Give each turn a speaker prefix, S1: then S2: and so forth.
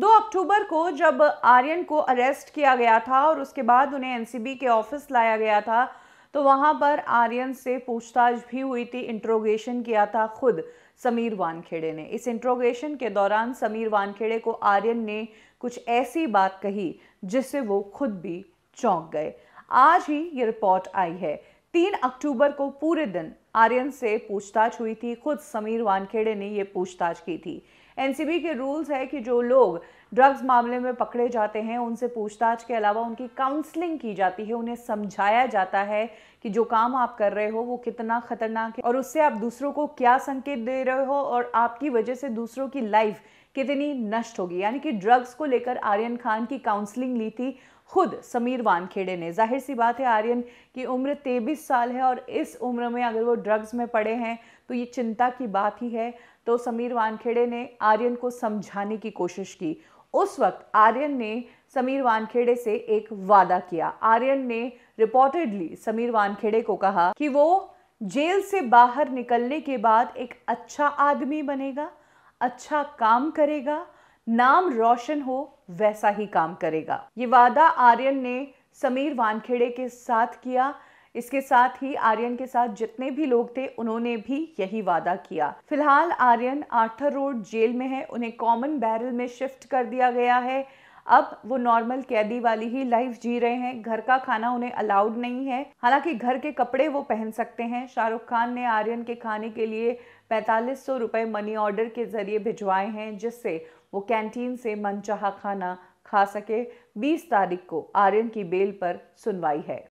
S1: दो अक्टूबर को जब आर्यन को अरेस्ट किया गया था और उसके बाद उन्हें एनसीबी के ऑफिस लाया गया था तो वहाँ पर आर्यन से पूछताछ भी हुई थी इंट्रोगेशन किया था खुद समीर वानखेड़े ने इस इंट्रोगेशन के दौरान समीर वानखेड़े को आर्यन ने कुछ ऐसी बात कही जिससे वो खुद भी चौंक गए आज ही ये रिपोर्ट आई है तीन अक्टूबर को पूरे दिन आर्यन से पूछताछ हुई थी खुद समीर वानखेड़े ने ये पूछताछ की थी एनसीबी के रूल्स है कि जो लोग ड्रग्स मामले में पकड़े जाते हैं उनसे पूछताछ के अलावा उनकी काउंसलिंग की जाती है उन्हें समझाया जाता है कि जो काम आप कर रहे हो वो कितना खतरनाक है और उससे आप दूसरों को क्या संकेत दे रहे हो और आपकी वजह से दूसरों की लाइफ कितनी नष्ट होगी यानी कि ड्रग्स को लेकर आर्यन खान की काउंसलिंग ली थी खुद समीर वानखेड़े ने जाहिर सी बात है आर्यन की उम्र तेबीस साल है और इस उम्र में अगर वो ड्रग्स में पड़े हैं तो ये चिंता की बात ही है तो समीर वानखेड़े ने आर्यन को समझाने की कोशिश की उस वक्त आर्यन ने समीर वानखेड़े से एक वादा किया आर्यन ने रिपोर्टेडली समीर वानखेड़े को कहा कि वो जेल से बाहर निकलने के बाद एक अच्छा आदमी बनेगा अच्छा काम करेगा नाम रोशन हो वैसा ही काम करेगा ये वादा आर्यन ने समीर वानखेड़े के साथ किया इसके साथ ही आर्यन के साथ जितने भी लोग थे उन्होंने भी यही वादा किया फिलहाल आर्यन आर्थर रोड जेल में है उन्हें कॉमन बैरल में शिफ्ट कर दिया गया है अब वो नॉर्मल कैदी वाली ही लाइफ जी रहे हैं घर का खाना उन्हें अलाउड नहीं है हालांकि घर के कपड़े वो पहन सकते हैं शाहरुख खान ने आर्यन के खाने के लिए पैंतालीस सौ रुपये मनी ऑर्डर के जरिए भिजवाए हैं जिससे वो कैंटीन से मनचाहा खाना खा सके 20 तारीख को आर्यन की बेल पर सुनवाई है